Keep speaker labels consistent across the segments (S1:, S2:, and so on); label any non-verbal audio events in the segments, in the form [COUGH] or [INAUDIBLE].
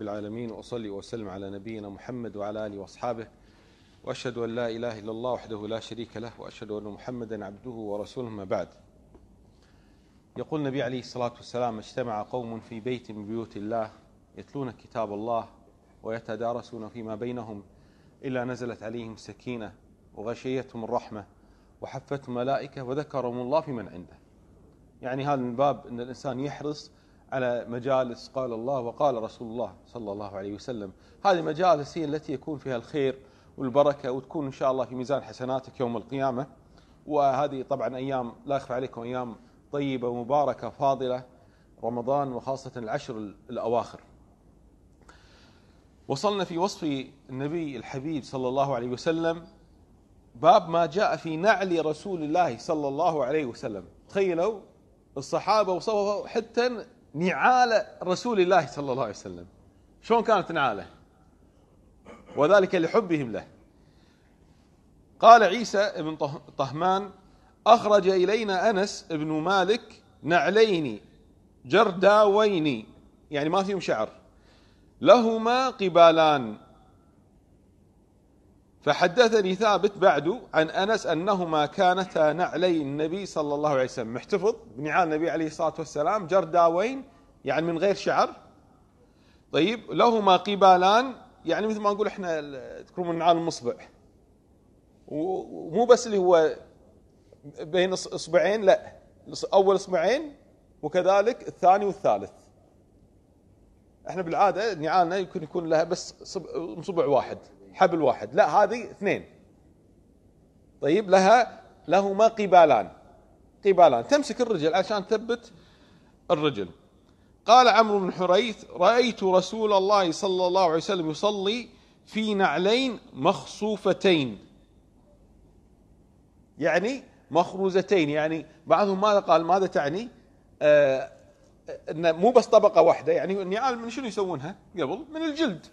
S1: العالمين وأصلي وأسلم على نبينا محمد وعلى آله وأصحابه وأشهد أن لا إله إلا الله وحده لا شريك له وأشهد أن محمدا عبده ورسوله ما بعد يقول النبي عليه الصلاة والسلام اجتمع قوم في بيت من بيوت الله يتلون كتاب الله ويتدارسون فيما بينهم إلا نزلت عليهم سكينة وغشيتهم الرحمة وحفتهم ملائكة وذكرهم الله في من عنده يعني هذا من باب أن الإنسان يحرص على مجالس قال الله وقال رسول الله صلى الله عليه وسلم هذه مجالس هي التي يكون فيها الخير والبركة وتكون إن شاء الله في ميزان حسناتك يوم القيامة وهذه طبعا أيام لا أخفى عليكم أيام طيبة ومباركة فاضلة رمضان وخاصة العشر الأواخر وصلنا في وصف النبي الحبيب صلى الله عليه وسلم باب ما جاء في نعل رسول الله صلى الله عليه وسلم تخيلوا الصحابة وصفوا حتى نعال رسول الله صلى الله عليه وسلم شلون كانت نعاله وذلك لحبهم له قال عيسى بن طهمان أخرج إلينا أنس بن مالك نعلين جرداوين يعني ما فيهم شعر لهما قبالان فحدثني ثابت بعد عن أنس أنهما كانتا نعلي النبي صلى الله عليه وسلم محتفظ بنعال النبي عليه الصلاة والسلام جرداوين يعني من غير شعر طيب لهما قبالان يعني مثل ما نقول احنا تكون نعال المصبع ومو بس اللي هو بين اصبعين لا اول اصبعين وكذلك الثاني والثالث احنا بالعاده نعالنا يمكن يكون لها بس صبع واحد حبل واحد لا هذه اثنين طيب لها لهما قبالان قبالان تمسك الرجل عشان تثبت الرجل قال عمرو بن حريث رأيت رسول الله صلى الله عليه وسلم يصلي في نعلين مخصوفتين يعني مخروزتين يعني بعضهم ماذا قال ماذا تعني آه مو بس طبقة واحدة يعني النعال من شنو يسوونها قبل من الجلد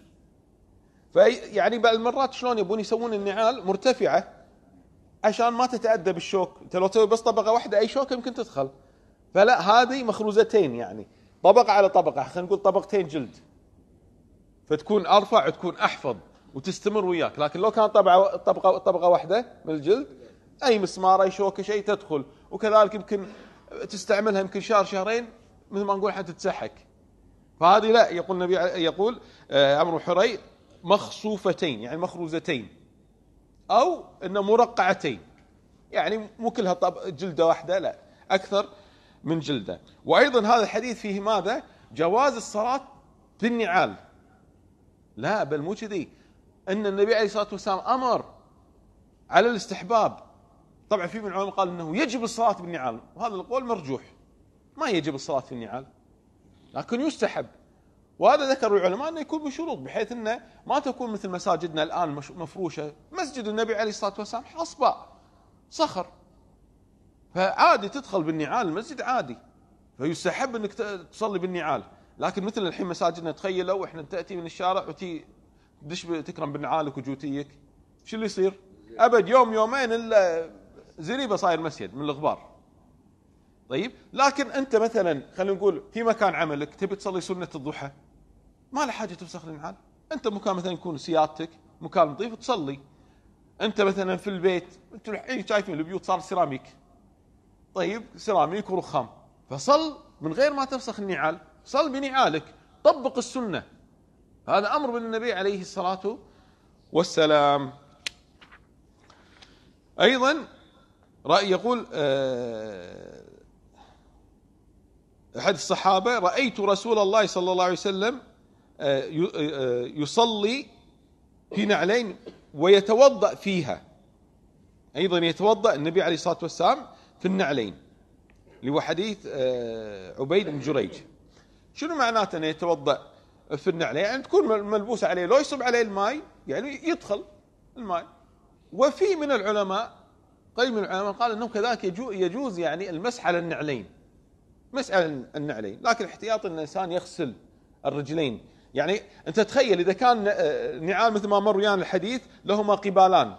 S1: يعني بعض المرات شلون يبون يسوون النعال مرتفعه عشان ما تتأذى بالشوك انت لو تسوي بس طبقه واحده اي شوك يمكن تدخل فلا هذه مخروزتين يعني طبقه على طبقه خلينا نقول طبقتين جلد فتكون ارفع وتكون احفظ وتستمر وياك لكن لو كانت طبقه طبقه طبقه واحده من الجلد اي مسمار اي شوكه شيء تدخل وكذلك يمكن تستعملها يمكن شهر شهرين مثل ما نقول حتى فهذه لا يقول النبي يقول عمرو آه، حري مخصوفتين يعني مخروزتين أو أن مرقعتين يعني مو كلها طب جلدة واحدة لا أكثر من جلدة وأيضا هذا الحديث فيه ماذا جواز الصلاة بالنعال لا بل مو كذي أن النبي عليه الصلاة والسلام أمر على الاستحباب طبعا في من العلماء قال أنه يجب الصلاة بالنعال وهذا القول مرجوح ما يجب الصلاة بالنعال لكن يستحب وهذا ذكر العلماء انه يكون بشروط بحيث انه ما تكون مثل مساجدنا الان مفروشه، مسجد النبي عليه الصلاه والسلام حصبه صخر فعادي تدخل بالنعال المسجد عادي فيستحب انك تصلي بالنعال، لكن مثل الحين مساجدنا تخيل لو احنا تاتي من الشارع وتي دش تكرم بنعالك وجوتيك شو اللي يصير؟ ابد يوم يومين الا زريبه صاير مسجد من الغبار طيب لكن انت مثلا خلينا نقول في مكان عملك تبي تصلي سنه الضحى ما له حاجه تفسخ النعال انت مكان مثلا يكون سيادتك مكان نظيف تصلي انت مثلا في البيت انت الحين شايفين البيوت صار سيراميك طيب سيراميك ورخام فصل من غير ما تفسخ النعال صل بنعالك طبق السنه هذا امر من النبي عليه الصلاه والسلام ايضا رأي يقول آه، أحد الصحابة رأيت رسول الله صلى الله عليه وسلم آه، آه، آه، يصلي في نعلين ويتوضأ فيها أيضا يتوضأ النبي عليه الصلاة والسلام في النعلين اللي هو حديث عبيد بن جريج شنو معناته أنه يتوضأ في النعلين يعني تكون ملبوسة عليه لو يصب عليه الماء يعني يدخل الماء وفي من العلماء قيل من العلماء قال أنه كذلك يجوز يعني المسح على النعلين مسح على النعلين لكن احتياط أن الإنسان يغسل الرجلين يعني انت تخيل اذا كان آه، نعال مثل ما مر ويانا الحديث لهما قبالان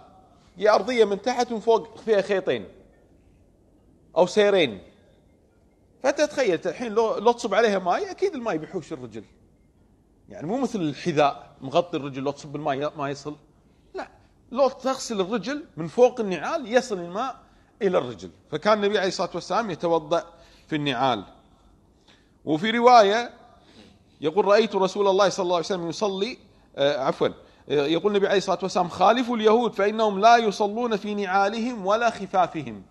S1: هي ارضيه من تحت ومن فوق فيها خيطين او سيرين فانت تخيل الحين لو لو تصب عليها ماي اكيد الماي بيحوش الرجل يعني مو مثل الحذاء مغطي الرجل لو تصب الماي ما يصل لا لو تغسل الرجل من فوق النعال يصل الماء الى الرجل فكان النبي عليه الصلاه والسلام يتوضا في النعال وفي روايه يقول رأيت رسول الله صلى الله عليه وسلم يصلي آه، عفوا آه، يقول النبي عليه الصلاة والسلام خالفوا اليهود فإنهم لا يصلون في نعالهم ولا خفافهم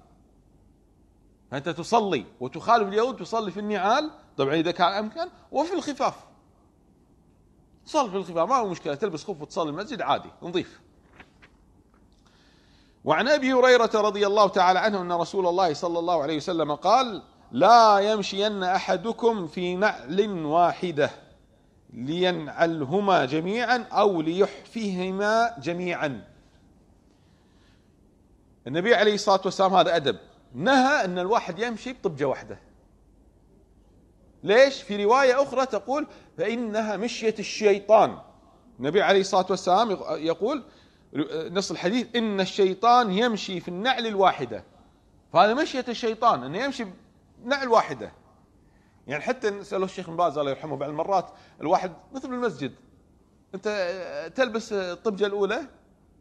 S1: فأنت تصلي وتخالف اليهود تصلي في النعال طبعا إذا كان أمكن وفي الخفاف صل في الخفاف ما هو مشكلة تلبس خف وتصلي المسجد عادي نظيف وعن أبي هريرة رضي الله تعالى عنه أن رسول الله صلى الله عليه وسلم قال لا يمشين أحدكم في نعل واحدة لينعلهما جميعا أو ليحفيهما جميعا النبي عليه الصلاة والسلام هذا أدب نهى أن الواحد يمشي بطبجة واحدة ليش؟ في رواية أخرى تقول فإنها مشية الشيطان النبي عليه الصلاة والسلام يقول نص الحديث إن الشيطان يمشي في النعل الواحدة فهذا مشية الشيطان أنه يمشي نعل واحده يعني حتى سالوه الشيخ بن باز الله يرحمه بعد المرات الواحد مثل المسجد انت تلبس الطبجه الاولى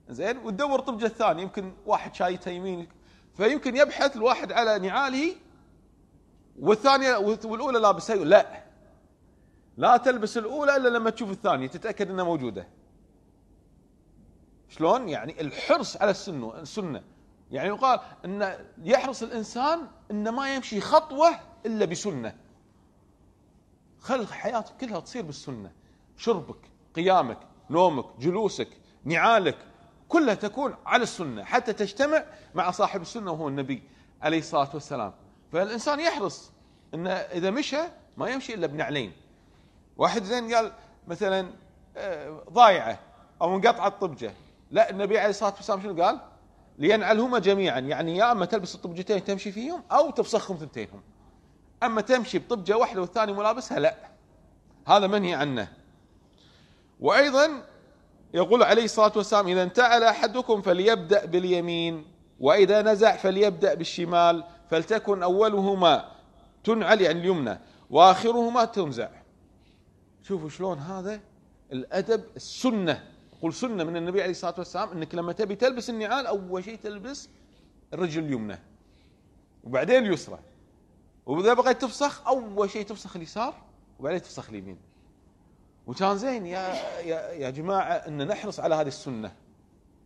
S1: زين وتدور الطبجه الثانيه يمكن واحد شايتها يمين فيمكن يبحث الواحد على نعاله والثانيه والاولى لابسها لا لا تلبس الاولى الا لما تشوف الثانيه تتاكد انها موجوده شلون يعني الحرص على السنه السنه يعني يقال أن يحرص الإنسان أن ما يمشي خطوة إلا بسنة خل حياتك كلها تصير بالسنة شربك قيامك نومك جلوسك نعالك كلها تكون على السنة حتى تجتمع مع صاحب السنة وهو النبي عليه الصلاة والسلام فالإنسان يحرص أنه إذا مشى ما يمشي إلا بنعلين واحد زين قال مثلا آه، ضايعة أو انقطعت طبجه لا النبي عليه الصلاة والسلام شنو قال لينعلهما جميعا يعني يا اما تلبس الطبجتين تمشي فيهم او تفسخهم ثنتينهم اما تمشي بطبجه واحده والثاني ملابسها لا هذا منهي عنه وايضا يقول عليه الصلاه والسلام اذا انتعل احدكم فليبدا باليمين واذا نزع فليبدا بالشمال فلتكن اولهما تنعل يعني اليمنى واخرهما تنزع شوفوا شلون هذا الادب السنه يقول سنه من النبي عليه الصلاه والسلام انك لما تبي تلبس النعال اول شيء تلبس الرجل اليمنى وبعدين اليسرى واذا بغيت تفسخ اول شيء تفسخ اليسار وبعدين تفسخ اليمين وكان زين يا يا يا جماعه ان نحرص على هذه السنه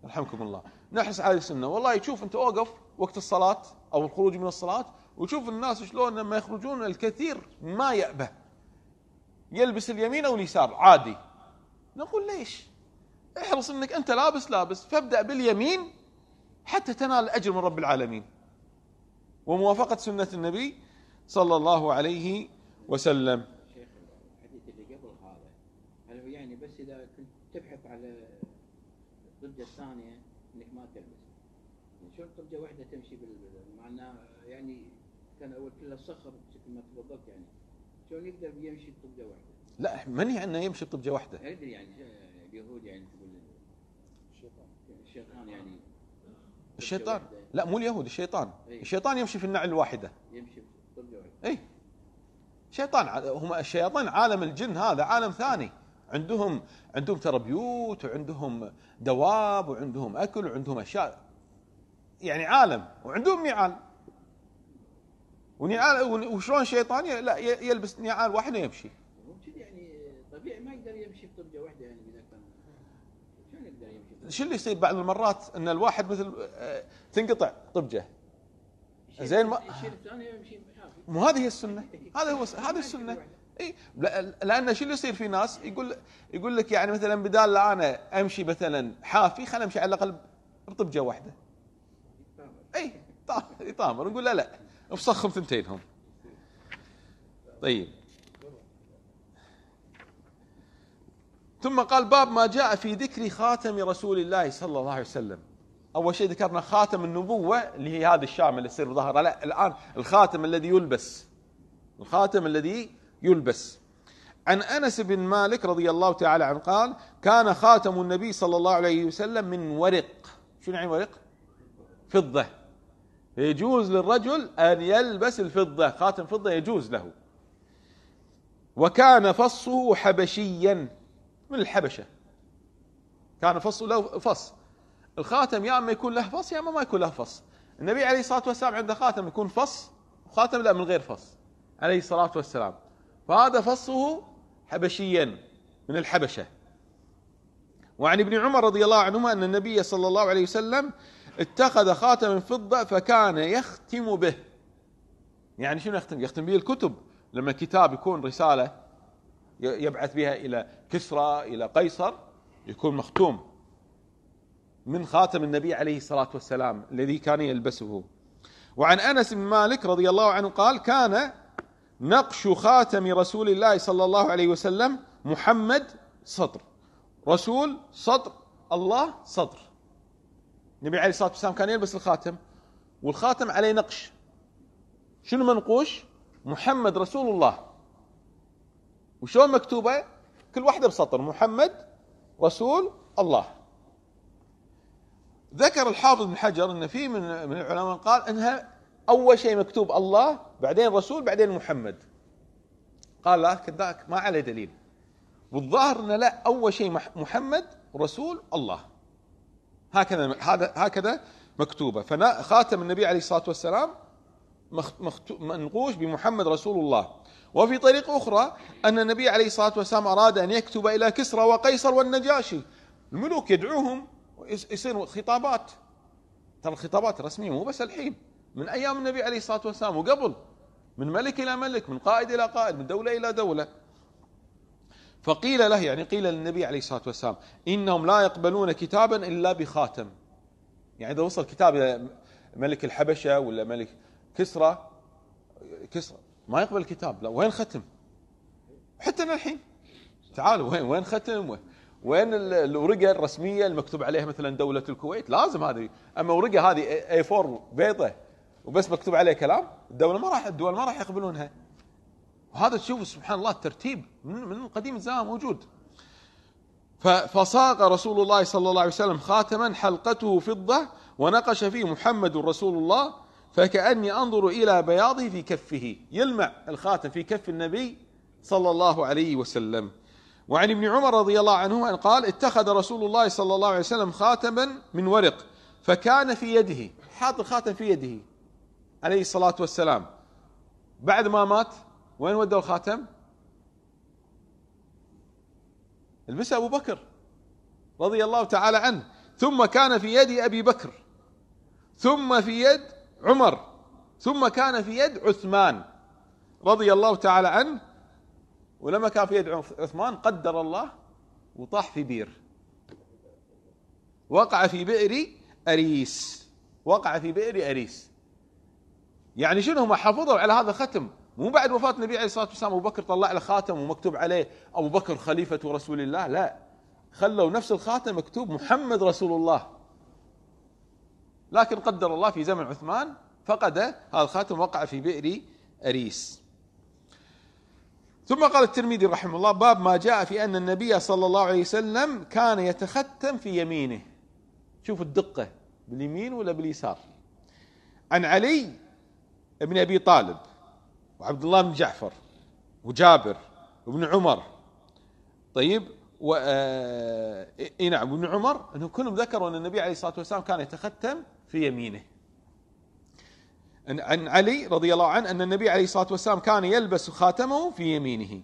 S1: رحمكم الله نحرص على هذه السنه والله يشوف انت اوقف وقت الصلاه او الخروج من الصلاه وشوف الناس شلون لما يخرجون الكثير ما يأبه يلبس اليمين او اليسار عادي نقول ليش؟ احرص انك انت لابس لابس فابدا باليمين حتى تنال الاجر من رب العالمين وموافقه سنه النبي صلى الله عليه وسلم
S2: شيخ الحديث اللي قبل هذا هل هو يعني بس اذا كنت تبحث على الضجه الثانيه انك ما تلبس يعني شلون ضجه واحده تمشي مع يعني كان اول كله صخر مثل ما تفضلت يعني شلون يقدر يمشي بضجه واحده؟
S1: لا منهي عنه يمشي بضجه واحده.
S2: ادري يعني اليهود يعني تقول الشيطان يعني الشيطان يعني لا
S1: مو اليهود الشيطان إيه. الشيطان يمشي في النعل الواحده
S2: يمشي في
S1: اي شيطان هم الشياطين عالم الجن هذا عالم ثاني عندهم عندهم ترى بيوت وعندهم دواب وعندهم اكل وعندهم اشياء يعني عالم وعندهم نعال ونعال وشلون شيطان لا يلبس نعال واحده يمشي
S2: يعني طبيعي ما يقدر يمشي بطرقه واحده يعني
S1: شو اللي يصير بعض المرات ان الواحد مثل آه، تنقطع طبجه زين ما مو هذه هي السنه هذا هو [LAUGHS] هذه السنه اي لان شو اللي يصير في ناس يقول يقول لك يعني مثلا بدال لا انا امشي مثلا حافي خل امشي على الاقل بطبجه واحده اي يطامر نقول لا لا افسخهم ثنتينهم طيب ثم قال باب ما جاء في ذكر خاتم رسول الله صلى الله عليه وسلم اول شيء ذكرنا خاتم النبوه اللي هي هذا الشامل اللي يصير ظهر لا الان الخاتم الذي يلبس الخاتم الذي يلبس عن انس بن مالك رضي الله تعالى عنه قال كان خاتم النبي صلى الله عليه وسلم من ورق شنو يعني ورق؟ فضه يجوز للرجل ان يلبس الفضه خاتم فضه يجوز له وكان فصه حبشيا من الحبشة كان فص له فص الخاتم يا اما يكون له فص يا اما ما يكون له فص النبي عليه الصلاه والسلام عنده خاتم يكون فص وخاتم لا من غير فص عليه الصلاه والسلام فهذا فصه حبشيا من الحبشه وعن ابن عمر رضي الله عنهما ان النبي صلى الله عليه وسلم اتخذ خاتم من فضه فكان يختم به يعني شنو يختم؟ يختم به الكتب لما كتاب يكون رساله يبعث بها إلى كسرى إلى قيصر يكون مختوم من خاتم النبي عليه الصلاة والسلام الذي كان يلبسه وعن أنس بن مالك رضي الله عنه قال كان نقش خاتم رسول الله صلى الله عليه وسلم محمد سطر رسول سطر الله سطر النبي عليه الصلاه والسلام كان يلبس الخاتم والخاتم عليه نقش شنو منقوش؟ محمد رسول الله وشلون مكتوبة كل واحدة بسطر محمد رسول الله ذكر الحافظ بن حجر ان في من من العلماء قال انها اول شيء مكتوب الله بعدين رسول بعدين محمد قال لا كذاك ما عليه دليل والظاهر انه لا اول شيء محمد رسول الله هكذا هذا هكذا مكتوبه فخاتم النبي عليه الصلاه والسلام منقوش بمحمد رسول الله وفي طريق أخرى أن النبي عليه الصلاة والسلام أراد أن يكتب إلى كسرى وقيصر والنجاشي الملوك يدعوهم يصير خطابات ترى الخطابات رسمية مو بس الحين من أيام النبي عليه الصلاة والسلام وقبل من ملك إلى ملك من قائد إلى قائد من دولة إلى دولة فقيل له يعني قيل للنبي عليه الصلاة والسلام إنهم لا يقبلون كتابا إلا بخاتم يعني إذا وصل كتاب إلى ملك الحبشة ولا ملك كسرى كسرى ما يقبل الكتاب لا وين ختم حتى الحين تعال وين وين ختم وين الورقه الرسميه المكتوب عليها مثلا دوله الكويت لازم هذه اما ورقه هذه اي 4 بيضه وبس مكتوب عليها كلام الدوله ما راح الدول ما راح يقبلونها وهذا تشوف سبحان الله الترتيب من قديم الزمان موجود فصاغ رسول الله صلى الله عليه وسلم خاتما حلقته فضه ونقش فيه محمد رسول الله فكأني أنظر إلى بياضه في كفه يلمع الخاتم في كف النبي صلى الله عليه وسلم وعن ابن عمر رضي الله عنه أن قال اتخذ رسول الله صلى الله عليه وسلم خاتما من ورق فكان في يده حاط الخاتم في يده عليه الصلاة والسلام بعد ما مات وين ودوا الخاتم لبسه أبو بكر رضي الله تعالى عنه ثم كان في يد أبي بكر ثم في يد عمر ثم كان في يد عثمان رضي الله تعالى عنه ولما كان في يد عثمان قدر الله وطاح في بير وقع في بئر أريس وقع في بئر أريس يعني شنو هم حافظوا على هذا الختم مو بعد وفاة النبي عليه الصلاة والسلام أبو بكر طلع له خاتم ومكتوب عليه أبو بكر خليفة رسول الله لا خلوا نفس الخاتم مكتوب محمد رسول الله لكن قدر الله في زمن عثمان فقد هذا الخاتم وقع في بئر أريس ثم قال الترمذي رحمه الله باب ما جاء في أن النبي صلى الله عليه وسلم كان يتختم في يمينه شوفوا الدقة باليمين ولا باليسار عن علي بن أبي طالب وعبد الله بن جعفر وجابر وابن عمر طيب و آه، اي نعم ابن عمر انهم كلهم ذكروا ان النبي عليه الصلاه والسلام كان يتختم في يمينه. عن علي رضي الله عنه ان النبي عليه الصلاه والسلام كان يلبس خاتمه في يمينه.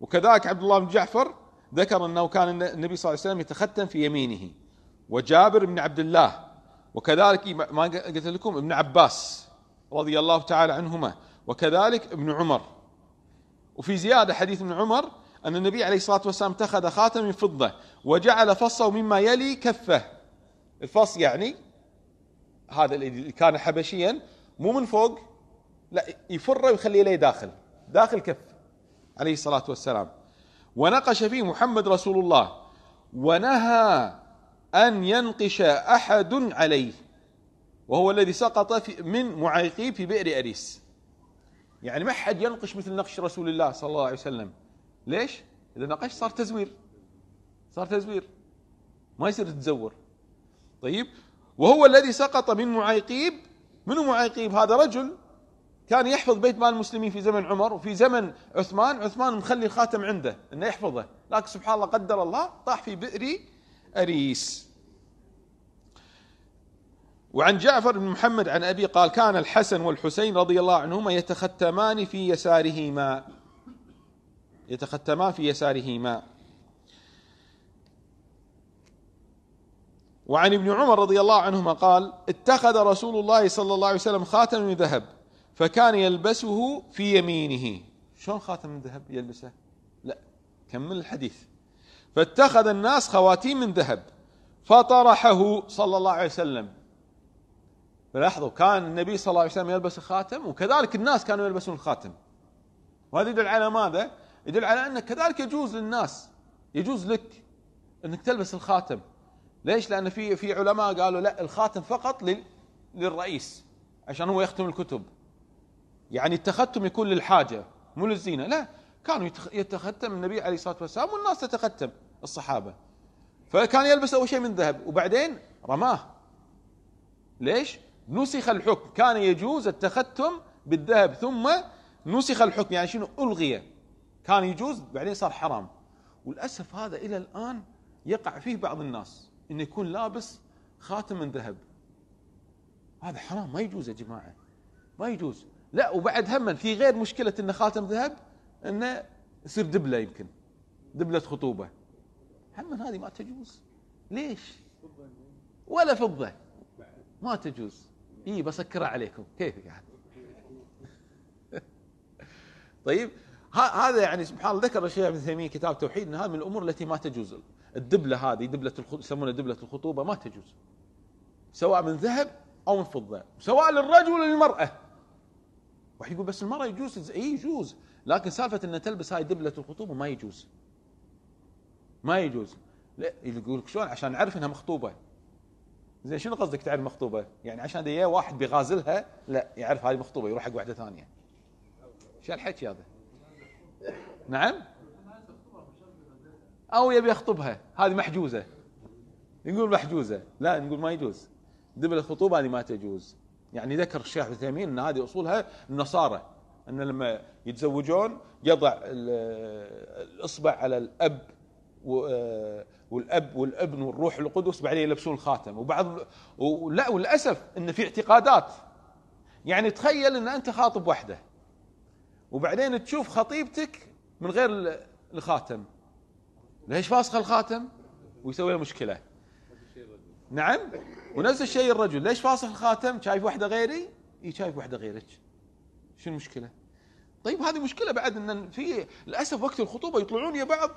S1: وكذلك عبد الله بن جعفر ذكر انه كان النبي صلى الله عليه وسلم يتختم في يمينه. وجابر بن عبد الله وكذلك ما قلت لكم ابن عباس رضي الله تعالى عنهما وكذلك ابن عمر. وفي زياده حديث ابن عمر أن النبي عليه الصلاة والسلام اتخذ خاتم من فضة وجعل فصه مما يلي كفه الفص يعني هذا اللي كان حبشيا مو من فوق لا يفره ويخليه لي داخل داخل كف عليه الصلاة والسلام ونقش فيه محمد رسول الله ونهى أن ينقش أحد عليه وهو الذي سقط من معيقيه في بئر أريس يعني ما حد ينقش مثل نقش رسول الله صلى الله عليه وسلم ليش؟ اذا ناقشت صار تزوير صار تزوير ما يصير تتزور طيب وهو الذي سقط من معيقيب منو معيقيب هذا رجل كان يحفظ بيت مال المسلمين في زمن عمر وفي زمن عثمان عثمان مخلي الخاتم عنده انه يحفظه لكن سبحان الله قدر الله طاح في بئر اريس وعن جعفر بن محمد عن ابي قال كان الحسن والحسين رضي الله عنهما يتختمان في يسارهما يتختما في يسارهما وعن ابن عمر رضي الله عنهما قال اتخذ رسول الله صلى الله عليه وسلم خاتم من ذهب فكان يلبسه في يمينه شلون خاتم من ذهب يلبسه لا كمل الحديث فاتخذ الناس خواتيم من ذهب فطرحه صلى الله عليه وسلم فلاحظوا كان النبي صلى الله عليه وسلم يلبس الخاتم وكذلك الناس كانوا يلبسون الخاتم وهذا يدل على ماذا يدل على أن كذلك يجوز للناس يجوز لك أنك تلبس الخاتم ليش؟ لأن في في علماء قالوا لا الخاتم فقط للرئيس عشان هو يختم الكتب يعني التختم يكون للحاجة مو للزينة لا كانوا يتختم النبي عليه الصلاة والسلام والناس تتختم الصحابة فكان يلبس أول شيء من ذهب وبعدين رماه ليش؟ نسخ الحكم كان يجوز التختم بالذهب ثم نسخ الحكم يعني شنو ألغي كان يجوز بعدين صار حرام وللاسف هذا الى الان يقع فيه بعض الناس انه يكون لابس خاتم من ذهب هذا حرام ما يجوز يا جماعه ما يجوز لا وبعد هم في غير مشكله انه خاتم ذهب انه يصير دبله يمكن دبله خطوبه هم هذه ما تجوز ليش؟ ولا فضه ما تجوز اي بسكرها عليكم كيفك يعني [LAUGHS] طيب هذا يعني سبحان الله ذكر الشيخ ابن تيميه كتاب توحيد ان هذه من الامور التي ما تجوز الدبله هذه دبله يسمونها دبله الخطوبه ما تجوز سواء من ذهب او من فضه سواء للرجل للمراه واحد يقول بس المراه يجوز اي يجوز لكن سالفه ان تلبس هاي دبله الخطوبه ما يجوز ما يجوز لا يقول لك شلون عشان نعرف انها مخطوبه زين شنو قصدك تعرف مخطوبه؟ يعني عشان دي واحد بيغازلها لا يعرف هاي مخطوبه يروح حق واحده ثانيه. شو الحكي هذا؟ نعم او يبي يخطبها هذه محجوزه نقول محجوزه لا نقول ما يجوز دبل الخطوبه هذه ما تجوز يعني ذكر الشيخ عثيمين ان هذه اصولها النصارى ان لما يتزوجون يضع الاصبع على الاب والاب والابن والروح القدس بعدين يلبسون الخاتم وبعض ولا وللاسف ان في اعتقادات يعني تخيل ان انت خاطب واحده وبعدين تشوف خطيبتك من غير الخاتم ليش فاسخه الخاتم ويسوي مشكله نعم ونفس الشيء الرجل ليش فاسخ الخاتم شايف واحده غيري اي شايف واحده غيرك شو المشكله طيب هذه مشكله بعد ان في للاسف وقت الخطوبه يطلعون يا بعض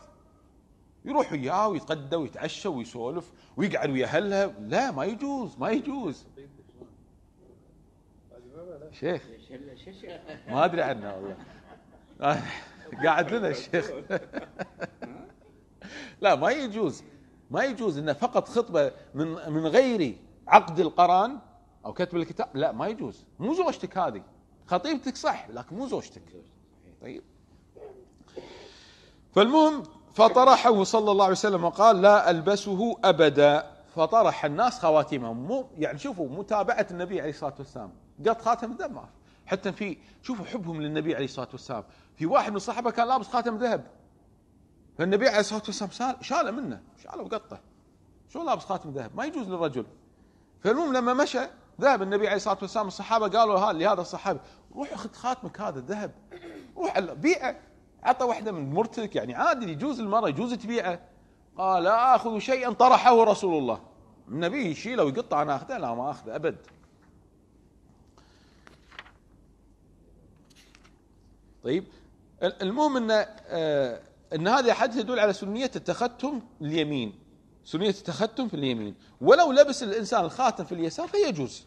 S1: يروح وياه ويتغدى ويتعشى ويسولف ويقعد ويا اهلها لا ما يجوز ما يجوز
S2: شيخ ما ادري عنه والله
S1: قاعد لنا الشيخ لا ما يجوز ما يجوز انه فقط خطبه من من غير عقد القران او كتب الكتاب لا ما يجوز مو زوجتك هذه خطيبتك صح لكن مو زوجتك طيب فالمهم فطرحه صلى الله عليه وسلم وقال لا البسه ابدا فطرح الناس خواتيمهم مو يعني شوفوا متابعه النبي عليه الصلاه والسلام قط خاتم ذهب ما حتى في شوفوا حبهم للنبي عليه الصلاه والسلام في واحد من الصحابه كان لابس خاتم ذهب فالنبي عليه الصلاه والسلام شاله منه شاله وقطه شو لابس خاتم ذهب ما يجوز للرجل فالمهم لما مشى ذهب النبي عليه الصلاه والسلام الصحابه قالوا ها لهذا الصحابي روح خذ خاتمك هذا الذهب روح بيعه عطى واحده من مرتك يعني عادي يجوز المراه يجوز تبيعه قال اخذ شيئا طرحه رسول الله النبي يشيله ويقطع انا اخذه لا ما اخذه ابد طيب المهم ان آه، ان هذا الحديث يدل على سنيه التختم اليمين سنيه التختم في اليمين ولو لبس الانسان الخاتم في اليسار فيجوز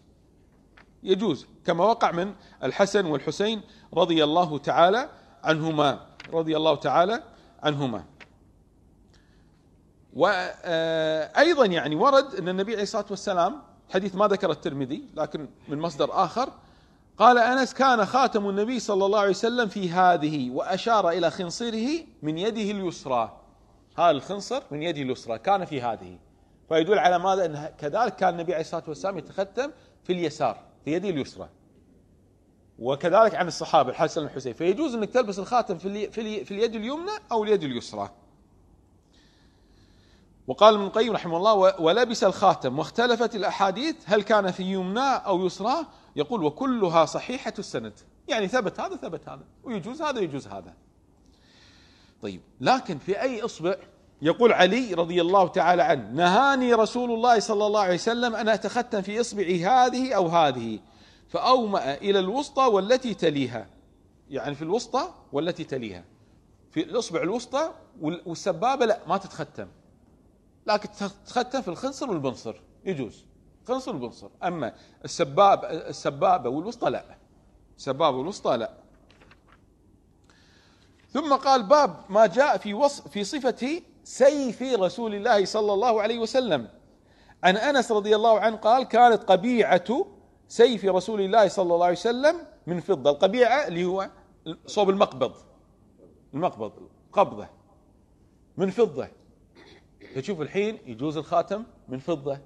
S1: يجوز كما وقع من الحسن والحسين رضي الله تعالى عنهما رضي الله تعالى عنهما وايضا آه، يعني ورد ان النبي عليه الصلاه والسلام حديث ما ذكر الترمذي لكن من مصدر اخر قال انس كان خاتم النبي صلى الله عليه وسلم في هذه واشار الى خنصره من يده اليسرى هذا الخنصر من يده اليسرى كان في هذه فيدل على ماذا ان كذلك كان النبي عليه الصلاه والسلام يتختم في اليسار في يده اليسرى وكذلك عن الصحابه الحسن والحسين فيجوز انك تلبس الخاتم في الي في, الي في اليد اليمنى او اليد اليسرى وقال ابن القيم رحمه الله ولبس الخاتم واختلفت الاحاديث هل كان في يمنى او يسرى يقول وكلها صحيحة السند يعني ثبت هذا ثبت هذا ويجوز هذا يجوز هذا طيب لكن في أي إصبع يقول علي رضي الله تعالى عنه نهاني رسول الله صلى الله عليه وسلم أن أتختم في إصبعي هذه أو هذه فأومأ إلى الوسطى والتي تليها يعني في الوسطى والتي تليها في الإصبع الوسطى والسبابة لا ما تتختم لكن تتختم في الخنصر والبنصر يجوز تنصر بنصر اما السباب السبابه والوسطى لا السبابه والوسطى لا ثم قال باب ما جاء في وصف في صفه سيف رسول الله صلى الله عليه وسلم عن انس رضي الله عنه قال كانت قبيعه سيف رسول الله صلى الله عليه وسلم من فضه القبيعه اللي هو صوب المقبض المقبض قبضه من فضه تشوف الحين يجوز الخاتم من فضه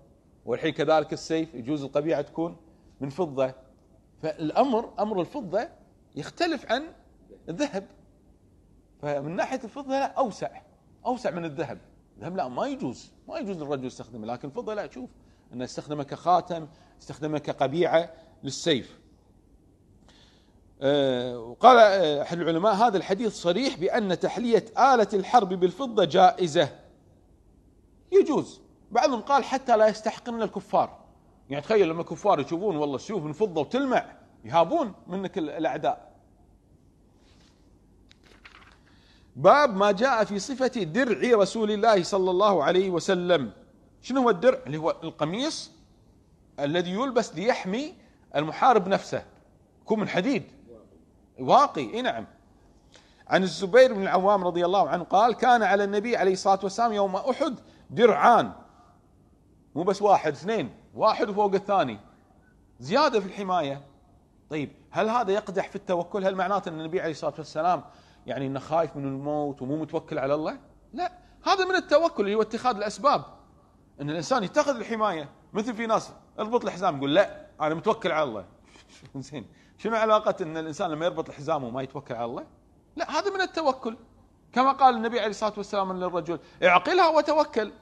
S1: والحين كذلك السيف يجوز القبيعه تكون من فضه فالامر امر الفضه يختلف عن الذهب فمن ناحيه الفضه لا اوسع اوسع من الذهب الذهب لا ما يجوز ما يجوز للرجل يستخدمه لكن الفضه لا شوف انه استخدمه كخاتم استخدمه كقبيعه للسيف آه، وقال آه، احد العلماء هذا الحديث صريح بان تحليه اله الحرب بالفضه جائزه يجوز بعضهم قال حتى لا يستحقن الكفار يعني تخيل لما الكفار يشوفون والله السيوف من فضه وتلمع يهابون منك الاعداء باب ما جاء في صفه درع رسول الله صلى الله عليه وسلم شنو هو الدرع اللي هو القميص الذي يلبس ليحمي المحارب نفسه يكون من حديد واقي اي نعم عن الزبير بن العوام رضي الله عنه قال كان على النبي عليه الصلاه والسلام يوم احد درعان مو بس واحد اثنين واحد وفوق الثاني زياده في الحمايه طيب هل هذا يقدح في التوكل هل معناته ان النبي عليه الصلاه والسلام يعني انه خايف من الموت ومو متوكل على الله لا هذا من التوكل اللي هو اتخاذ الاسباب ان الانسان يتخذ الحمايه مثل في ناس اربط الحزام يقول لا انا متوكل على الله [LAUGHS] زين شنو علاقه ان الانسان لما يربط حزامه وما يتوكل على الله لا هذا من التوكل كما قال النبي عليه الصلاه والسلام للرجل اعقلها وتوكل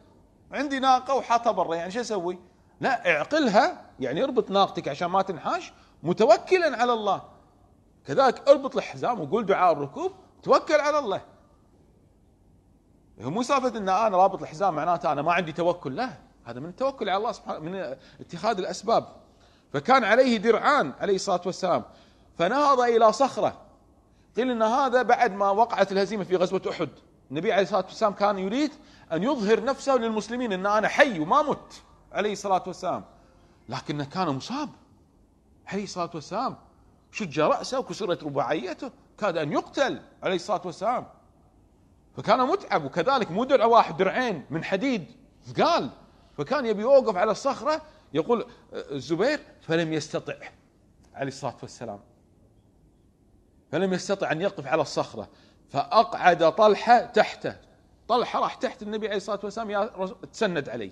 S1: عندي ناقه وحاطها برا يعني شو اسوي؟ لا اعقلها يعني اربط ناقتك عشان ما تنحاش متوكلا على الله كذلك اربط الحزام وقول دعاء الركوب توكل على الله مو سالفه ان انا رابط الحزام معناته انا ما عندي توكل لا هذا من التوكل على الله سبحانه من اتخاذ الاسباب فكان عليه درعان عليه الصلاه والسلام فنهض الى صخره قيل ان هذا بعد ما وقعت الهزيمه في غزوه احد النبي عليه الصلاة والسلام كان يريد أن يظهر نفسه للمسلمين أن أنا حي وما مت عليه الصلاة والسلام لكنه كان مصاب عليه الصلاة والسلام شج رأسه وكسرت رباعيته كاد أن يقتل عليه الصلاة والسلام فكان متعب وكذلك مو درع واحد درعين من حديد قال فكان يبي يوقف على الصخرة يقول آه، الزبير فلم يستطع عليه الصلاة والسلام فلم يستطع أن يقف على الصخرة فأقعد طلحة تحته طلحة راح تحت النبي عليه الصلاة والسلام يا تسند عليه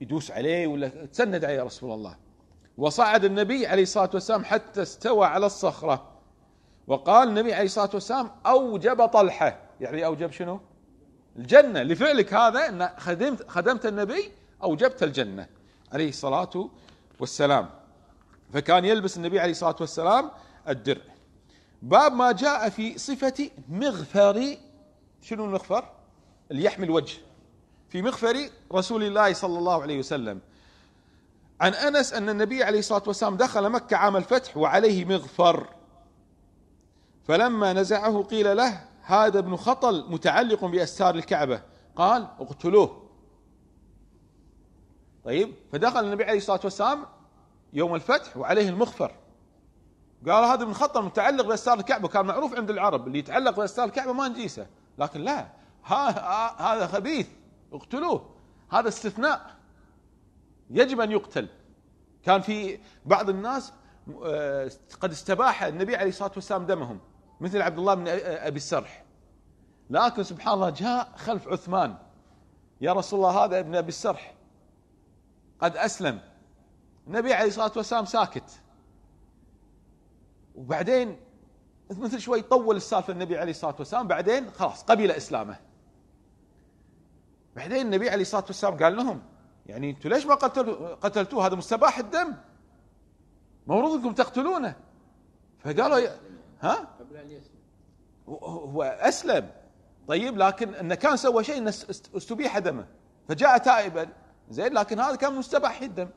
S1: يدوس عليه ولا تسند عليه يا رسول الله وصعد النبي عليه الصلاة والسلام حتى استوى على الصخرة وقال النبي عليه الصلاة والسلام أوجب طلحة يعني أوجب شنو الجنة لفعلك هذا أن خدمت, خدمت النبي أوجبت الجنة عليه الصلاة والسلام فكان يلبس النبي عليه الصلاة والسلام الدرع باب ما جاء في صفة مغفر شنو المغفر؟ اللي يحمل وجه في مغفر رسول الله صلى الله عليه وسلم عن انس ان النبي عليه الصلاه والسلام دخل مكه عام الفتح وعليه مغفر فلما نزعه قيل له هذا ابن خطل متعلق باستار الكعبه قال اقتلوه طيب فدخل النبي عليه الصلاه والسلام يوم الفتح وعليه المغفر قال هذا من خطر متعلق باستار الكعبه كان معروف عند العرب اللي يتعلق باستار الكعبه ما نجيسه لكن لا هذا خبيث اقتلوه هذا استثناء يجب ان يقتل كان في بعض الناس آه، قد استباح النبي عليه الصلاه والسلام دمهم مثل عبد الله بن ابي السرح لكن سبحان الله جاء خلف عثمان يا رسول الله هذا ابن ابي السرح قد اسلم النبي عليه الصلاه والسلام ساكت وبعدين مثل شوي طول السالفه النبي عليه الصلاه والسلام بعدين خلاص قبل اسلامه بعدين النبي عليه الصلاه والسلام قال لهم يعني انتم ليش ما قتلتوه هذا مستباح الدم مفروض انكم تقتلونه فقالوا ي... ها قبل ان يسلم هو اسلم طيب لكن انه كان سوى شيء انه استبيح دمه فجاء تائبا زين لكن هذا كان مستباح الدم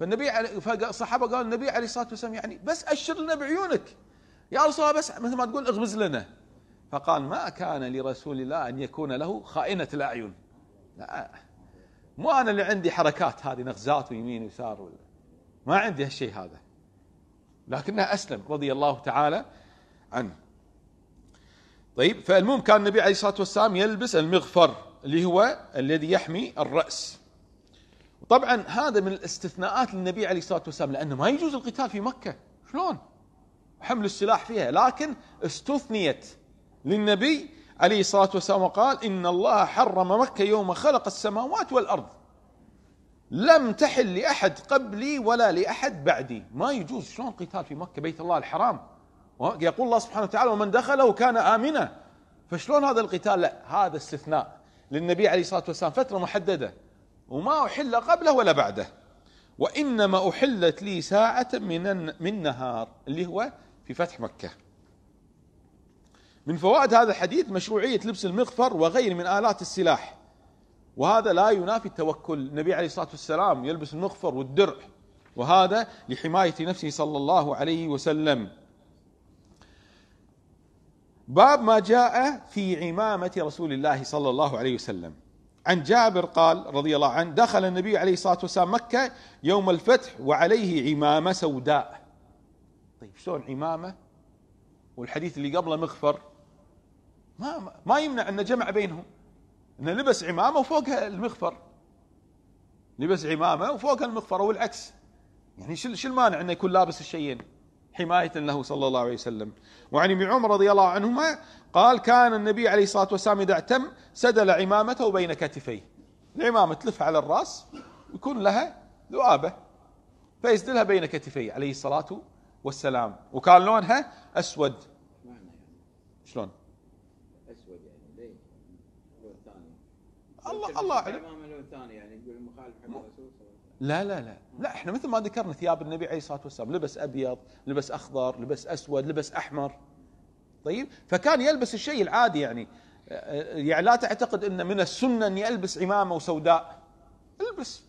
S1: فالنبي عليه الصحابه قالوا النبي عليه الصلاه والسلام يعني بس اشر لنا بعيونك يا رسول الله بس مثل ما تقول اغمز لنا فقال ما كان لرسول الله ان يكون له خائنه الاعين لا مو انا اللي عندي حركات هذه نغزات ويمين ويسار ولا ما عندي هالشيء هذا لكنه اسلم رضي الله تعالى عنه طيب فالمهم كان النبي عليه الصلاه والسلام يلبس المغفر اللي هو الذي يحمي الراس طبعا هذا من الاستثناءات للنبي عليه الصلاه والسلام لانه ما يجوز القتال في مكه شلون حمل السلاح فيها لكن استثنيت للنبي عليه الصلاه والسلام وقال ان الله حرم مكه يوم خلق السماوات والارض لم تحل لاحد قبلي ولا لاحد بعدي ما يجوز شلون قتال في مكه بيت الله الحرام يقول الله سبحانه وتعالى ومن دخله كان امنا فشلون هذا القتال لا هذا استثناء للنبي عليه الصلاه والسلام فتره محدده وما أحل قبله ولا بعده وإنما أحلت لي ساعة من من نهار اللي هو في فتح مكة من فوائد هذا الحديث مشروعية لبس المغفر وغير من آلات السلاح وهذا لا ينافي التوكل النبي عليه الصلاة والسلام يلبس المغفر والدرع وهذا لحماية نفسه صلى الله عليه وسلم باب ما جاء في عمامة رسول الله صلى الله عليه وسلم عن جابر قال رضي الله عنه دخل النبي عليه الصلاه والسلام مكه يوم الفتح وعليه عمامه سوداء طيب شلون عمامه والحديث اللي قبله مغفر ما ما يمنع انه جمع بينهم انه لبس عمامه وفوقها المغفر لبس عمامه وفوقها المغفر والعكس يعني شو شو المانع انه يكون لابس الشيئين حماية له صلى الله عليه وسلم وعن ابن عمر رضي الله عنهما قال كان النبي عليه الصلاة والسلام إذا اعتم سدل عمامته بين كتفيه العمامة تلف على الرأس يكون لها ذؤابة فيسدلها بين كتفيه عليه الصلاة والسلام وكان لونها أسود شلون
S2: أسود يعني الله الله أعلم يعني يقول مخالف الرسول
S1: لا لا لا لا احنا مثل ما ذكرنا ثياب النبي عليه الصلاه والسلام لبس ابيض لبس اخضر لبس اسود لبس احمر طيب فكان يلبس الشيء العادي يعني يعني لا تعتقد ان من السنه ان يلبس عمامه وسوداء البس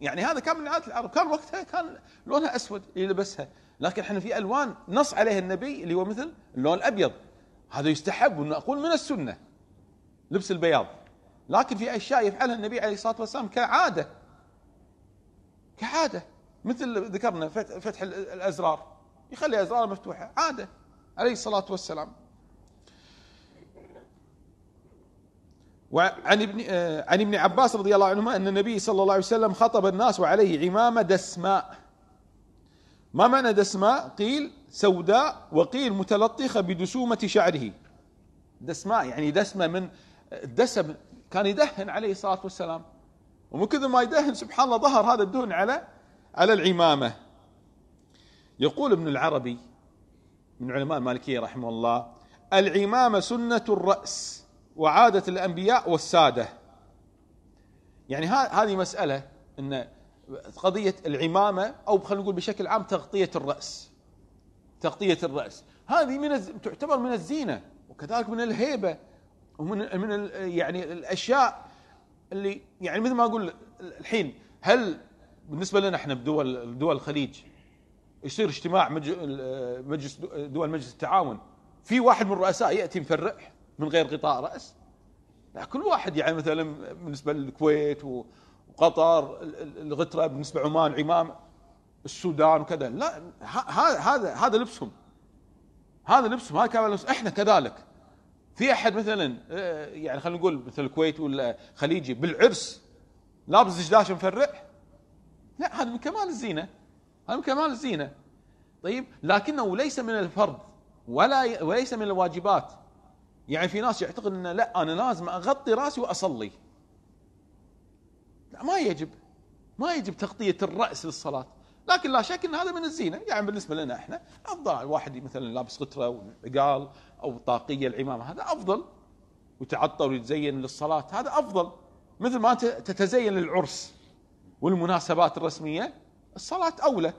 S1: يعني هذا كان من عادات العرب كان وقتها كان لونها اسود يلبسها لكن احنا في الوان نص عليها النبي اللي هو مثل اللون الابيض هذا يستحب اقول من السنه لبس البياض لكن في اشياء يفعلها النبي عليه الصلاه والسلام كعاده كعادة مثل ذكرنا فتح الأزرار يخلي أزرار مفتوحة عادة عليه الصلاة والسلام وعن ابن آه، عن ابن عباس رضي الله عنهما ان النبي صلى الله عليه وسلم خطب الناس وعليه عمامه دسماء. ما معنى دسماء؟ قيل سوداء وقيل متلطخه بدسومه شعره. دسماء يعني دسمه من الدسم آه، كان يدهن عليه الصلاه والسلام ومن كثر ما يدهن سبحان الله ظهر هذا الدهن على على العمامه يقول ابن العربي من علماء المالكيه رحمه الله العمامه سنه الراس وعاده الانبياء والساده يعني هذه مساله ان قضيه العمامه او خلينا نقول بشكل عام تغطيه الراس تغطيه الراس هذه من تعتبر من الزينه وكذلك من الهيبه ومن من يعني الاشياء اللي يعني مثل ما اقول الحين هل بالنسبه لنا احنا بدول دول الخليج يصير اجتماع مجلس دول مجلس التعاون في واحد من الرؤساء ياتي مفرح من غير غطاء راس لا كل واحد يعني مثلا بالنسبه للكويت وقطر الغتره بالنسبه عمان عمام السودان وكذا لا هذا هذا هذا لبسهم هذا لبسهم هذا كان لبس احنا كذلك في احد مثلا آه، يعني خلينا نقول مثل الكويت ولا خليجي بالعرس لابس دشداش مفرع لا هذا من كمال الزينه هذا من كمال الزينه طيب لكنه ليس من الفرض ولا وليس من الواجبات يعني في ناس يعتقد ان لا انا لازم اغطي راسي واصلي لا ما يجب ما يجب تغطيه الراس للصلاه لكن لا شك ان هذا من الزينه يعني بالنسبه لنا احنا افضل الواحد مثلا لابس غتره وعقال او طاقيه العمامه هذا افضل وتعطر ويتزين للصلاه هذا افضل مثل ما انت تتزين للعرس والمناسبات الرسميه الصلاه اولى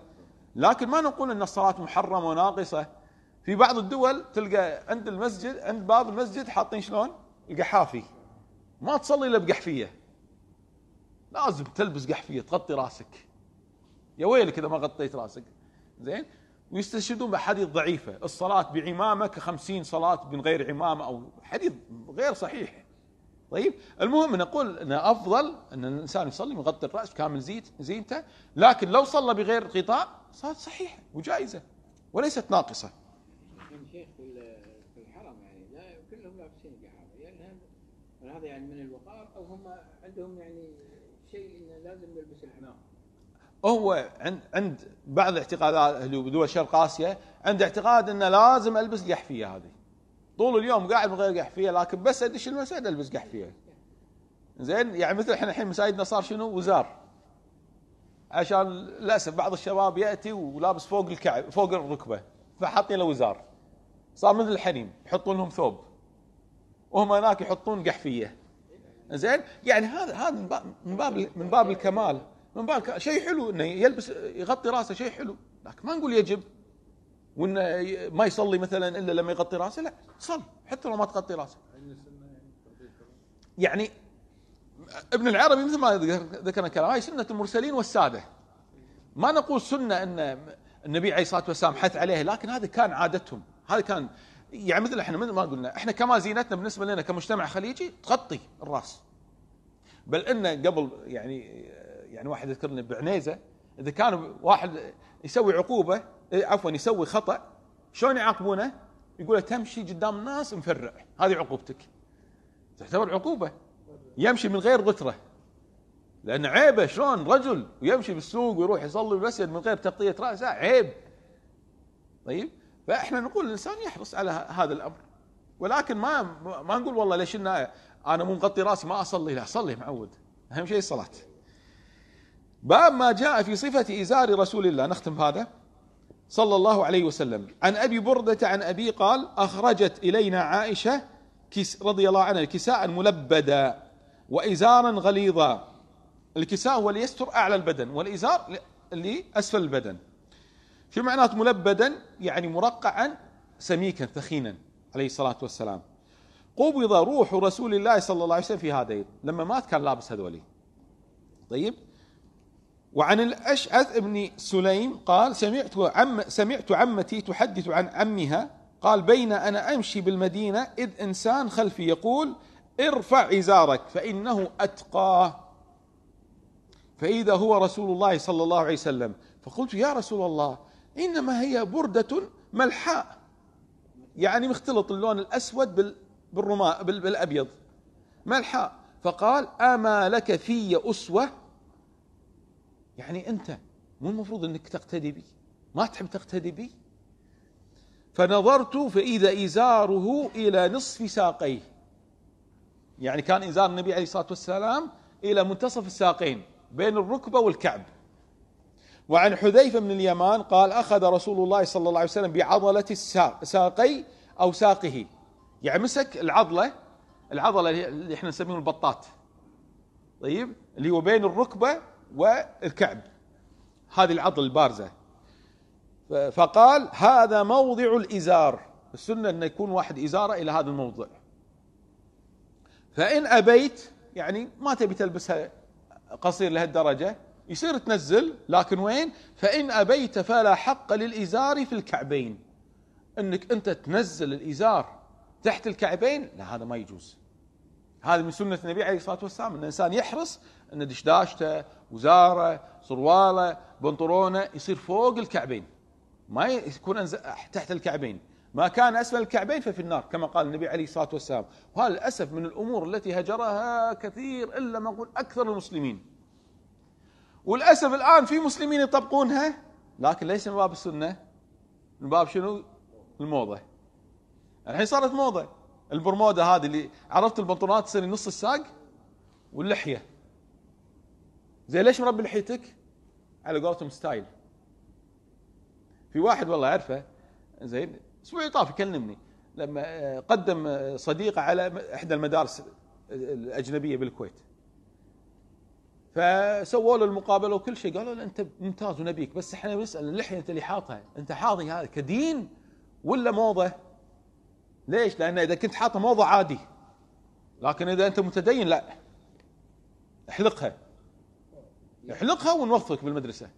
S1: لكن ما نقول ان الصلاه محرمه وناقصه في بعض الدول تلقى عند المسجد عند باب المسجد حاطين شلون؟ القحافي ما تصلي الا بقحفيه لازم تلبس قحفيه تغطي راسك يا ويلك اذا ما غطيت راسك زين ويستشهدون بأحاديث ضعيفة الصلاة بعمامة كخمسين صلاة من غير عمامة أو حديث غير صحيح طيب المهم نقول أن أفضل أن الإنسان يصلي مغطي الرأس كامل زيت زينته لكن لو صلى بغير غطاء
S2: صارت صحيحة
S1: وجائزة وليست ناقصة
S2: شيخ في الحرم يعني لا كلهم لابسين قحافة يعني هذا يعني من الوقار أو هم عندهم يعني شيء انه لازم يلبس
S1: هو عند بعض الاعتقادات اللي بدول شرق اسيا عنده اعتقاد انه لازم البس قحفيه هذه طول اليوم قاعد من غير قحفيه لكن بس ادش المسجد البس قحفيه زين يعني مثل احنا الحين مساجدنا صار شنو وزار عشان للاسف بعض الشباب ياتي ولابس فوق الكعب فوق الركبه فحاطين له وزار صار مثل الحريم يحطون لهم ثوب وهم هناك يحطون قحفيه زين يعني هذا هذا من باب من باب الكمال من بالك شيء حلو انه يلبس يغطي راسه شيء حلو لكن ما نقول يجب وانه ما يصلي مثلا الا لما يغطي راسه لا صل حتى لو ما تغطي راسه يعني ابن العربي مثل ما ذكرنا كلام هاي سنه المرسلين والساده ما نقول سنه ان النبي عليه الصلاه والسلام حث عليه لكن هذا كان عادتهم هذا كان يعني مثل احنا مثل ما قلنا احنا كما زينتنا بالنسبه لنا كمجتمع خليجي تغطي الراس بل ان قبل يعني يعني واحد يذكرني بعنيزه اذا كان واحد يسوي عقوبه إيه، عفوا يسوي خطا شلون يعاقبونه؟ يقول له تمشي قدام الناس مفرع هذه عقوبتك تعتبر عقوبه يمشي من غير غتره لان عيبه شلون رجل ويمشي بالسوق ويروح يصلي بالمسجد من غير تغطيه راسه عيب طيب فاحنا نقول الانسان يحرص على هذا الامر ولكن ما ما نقول والله ليش انا مو مغطي راسي ما اصلي لا اصلي معود اهم شيء الصلاه باب ما جاء في صفة إزار رسول الله نختم هذا صلى الله عليه وسلم عن أبي بردة عن أبي قال أخرجت إلينا عائشة كس رضي الله عنها كساء ملبدا وإزارا غليظا الكساء هو اللي يستر أعلى البدن والإزار اللي أسفل البدن شو معنات ملبدا يعني مرقعا سميكا ثخينا عليه الصلاة والسلام قبض روح رسول الله صلى الله عليه وسلم في هذين لما مات كان لابس هذولي طيب وعن الأشعث بن سليم قال سمعت عم سمعت عمتي تحدث عن عمها قال بين أنا أمشي بالمدينة إذ إنسان خلفي يقول ارفع إزارك فإنه اتقى فإذا هو رسول الله صلى الله عليه وسلم فقلت يا رسول الله إنما هي بردة ملحاء يعني مختلط اللون الأسود بالرماء بالأبيض ملحاء فقال أما لك في أسوة يعني أنت مو المفروض أنك تقتدي بي ما تحب تقتدي بي فنظرت فإذا إزاره إلى نصف ساقيه يعني كان إزار النبي عليه الصلاة والسلام إلى منتصف الساقين بين الركبة والكعب وعن حذيفة من اليمان قال أخذ رسول الله صلى الله عليه وسلم بعضلة الساق ساقي أو ساقه يعني مسك العضلة العضلة اللي احنا نسميها البطات طيب اللي هو بين الركبة والكعب هذه العضل البارزة فقال هذا موضع الإزار السنة أن يكون واحد إزارة إلى هذا الموضع فإن أبيت يعني ما تبي تلبسها قصير لهالدرجة يصير تنزل لكن وين فإن أبيت فلا حق للإزار في الكعبين أنك أنت تنزل الإزار تحت الكعبين لا هذا ما يجوز هذا من سنة النبي عليه الصلاة والسلام أن الإنسان يحرص ان دشداشته وزاره سرواله بنطلونه يصير فوق الكعبين ما يكون تحت الكعبين ما كان اسفل الكعبين ففي النار كما قال النبي عليه الصلاه والسلام وهذا للاسف من الامور التي هجرها كثير الا ما اقول اكثر المسلمين وللاسف الان في مسلمين يطبقونها لكن ليس من باب السنه من باب شنو؟ الموضه الحين صارت موضه البرموده هذه اللي عرفت البنطلونات تصير نص الساق واللحيه زي ليش مربي لحيتك؟ على قولتهم ستايل في واحد والله اعرفه زين اسبوع طاف يكلمني لما آه، قدم آه، صديقه على احدى المدارس آه، الاجنبيه بالكويت فسووا له المقابله وكل شيء قالوا له انت ممتاز ونبيك بس احنا بنسال اللحيه انت اللي حاطها انت حاطي هذا كدين ولا موضه؟ ليش؟ لان اذا كنت حاطه موضه عادي لكن اذا انت متدين لا احلقها احلقها ونوظفك بالمدرسه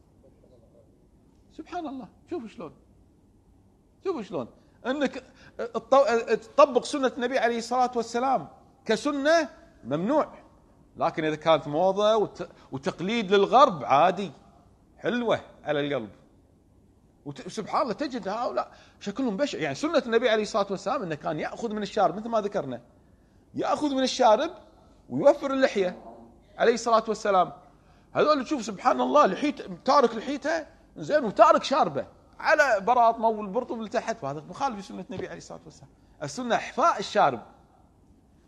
S1: سبحان الله شوف شلون شوف شلون انك تطبق سنه النبي عليه الصلاه والسلام كسنه ممنوع لكن اذا كانت موضه وتقليد للغرب عادي حلوه على القلب وسبحان الله تجد هؤلاء شكلهم بشع يعني سنه النبي عليه الصلاه والسلام انه كان ياخذ من الشارب مثل ما ذكرنا ياخذ من الشارب ويوفر اللحيه عليه الصلاه والسلام هذول تشوف سبحان الله لحيت تارك لحيته زين وتارك شاربه على براطمه والبرطم اللي تحت وهذا مخالف لسنه النبي عليه الصلاه والسلام السنه احفاء الشارب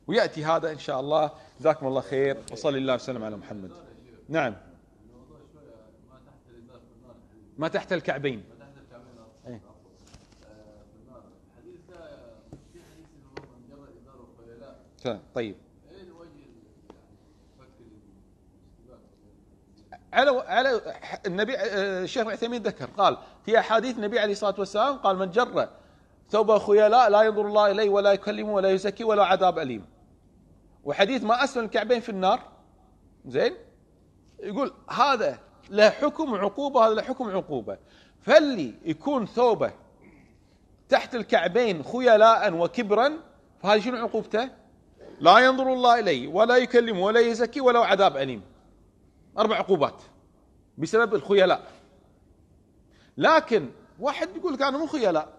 S1: وياتي هذا ان شاء الله جزاكم الله خير وصلى الله وسلم على محمد نعم ما تحت الكعبين إيه. طيب على على النبي آه، الشيخ العثيمين ذكر قال في احاديث النبي عليه الصلاه والسلام قال من جر ثوب خيلاء لا ينظر الله اليه ولا يكلمه ولا يزكي ولا عذاب اليم. وحديث ما اسلم الكعبين في النار زين يقول هذا له حكم عقوبه هذا له حكم عقوبه فاللي يكون ثوبه تحت الكعبين خيلاء وكبرا فهذه شنو عقوبته؟ لا ينظر الله اليه ولا يكلمه ولا يزكي ولو عذاب اليم. اربع عقوبات بسبب الخيلاء لكن واحد يقول لك انا مو خيلاء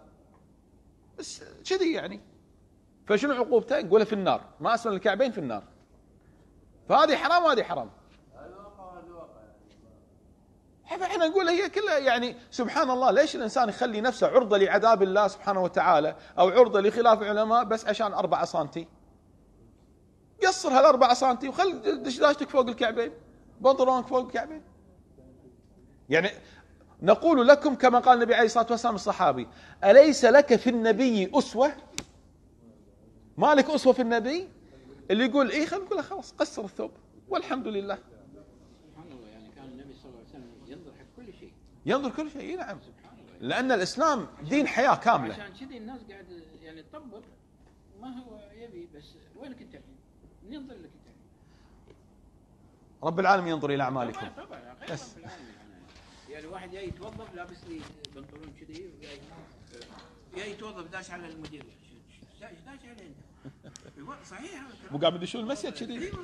S1: بس كذي يعني فشنو عقوبته؟ يقول في النار ما اسفل الكعبين في النار فهذه حرام وهذه حرام فاحنا نقول هي كلها يعني سبحان الله ليش الانسان يخلي نفسه عرضه لعذاب الله سبحانه وتعالى او عرضه لخلاف العلماء بس عشان 4 سنتي قصر هال 4 وخلي وخل دشداشتك فوق الكعبين بنظرون فوق الكعبين يعني نقول لكم كما قال النبي عليه الصلاه والسلام الصحابي اليس لك في النبي اسوه ما لك اسوه في النبي اللي يقول اي خل نقول خلاص قصر الثوب والحمد
S2: لله سبحان الله يعني كان النبي صلى الله عليه وسلم ينظر حق كل شيء
S1: ينظر كل شيء نعم يعني. لان الاسلام دين حياه كامله
S2: عشان كذي الناس قاعد يعني تطبق ما هو يبي بس وينك انت الحين؟ منين ظلك انت؟
S1: رب العالمين ينظر الى اعمالكم
S2: بس يعني الواحد جاي يتوظف لابس لي بنطلون كذي وجاي جاي يتوظف داش على المدير داش داش عليه صحيح مو قاعد يدشون المسجد كذي